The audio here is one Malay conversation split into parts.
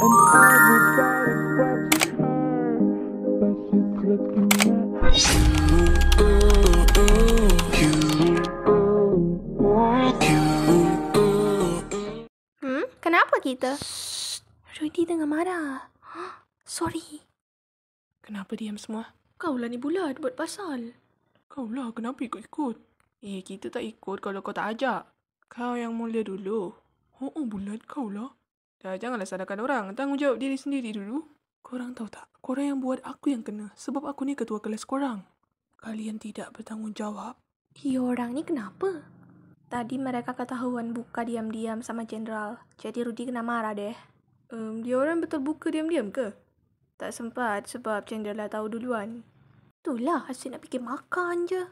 Hmm, kenapa kita? Shh, Rudy tengah marah. Huh? Sorry. Kenapa diam semua? Kau lah ni bulat buat pasal. Kau lah kenapa ikut-ikut? Eh, kita tak ikut kalau kau tak ajak. Kau yang mula dulu. Oh, oh bulat kau lah. Dah eh, janganlah salahkan orang. Tanggungjawab diri sendiri dulu. Korang tahu tak? Korang yang buat aku yang kena. Sebab aku ni ketua kelas korang. Kalian tidak bertanggungjawab. Dia orang ni kenapa? Tadi mereka ketahuan buka diam-diam sama jenderal. Jadi Rudy kena marah deh. Um, dia orang betul buka diam-diam ke? Tak sempat sebab jenderal tahu duluan. Itulah asyik nak fikir makan je.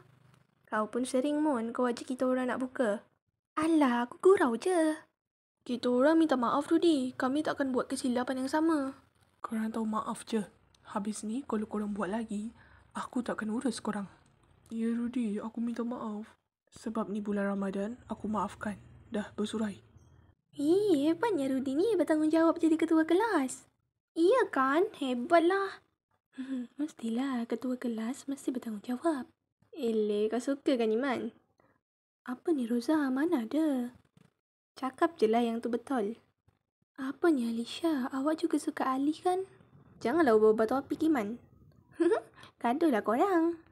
Kau pun sering mon kau ajak kita orang nak buka. Alah, aku gurau je. Kita orang minta maaf, tu di, Kami takkan buat kesilapan yang sama. Korang tahu maaf je. Habis ni, kalau korang buat lagi, aku takkan urus korang. Ya, Rudy. Aku minta maaf. Sebab ni bulan Ramadan, aku maafkan. Dah, bersurai. Ih, hebatnya Rudy ni bertanggungjawab jadi ketua kelas. Iya kan? Hebatlah. Hmm, mestilah, ketua kelas mesti bertanggungjawab. Eleh, kau suka kan, Iman? Apa ni, Rosa? Mana ada? Cakap je lah yang tu betul. Apa ni Alicia? Awak juga suka Ali kan? Janganlah ubah-ubah topik Iman. Kadulah korang.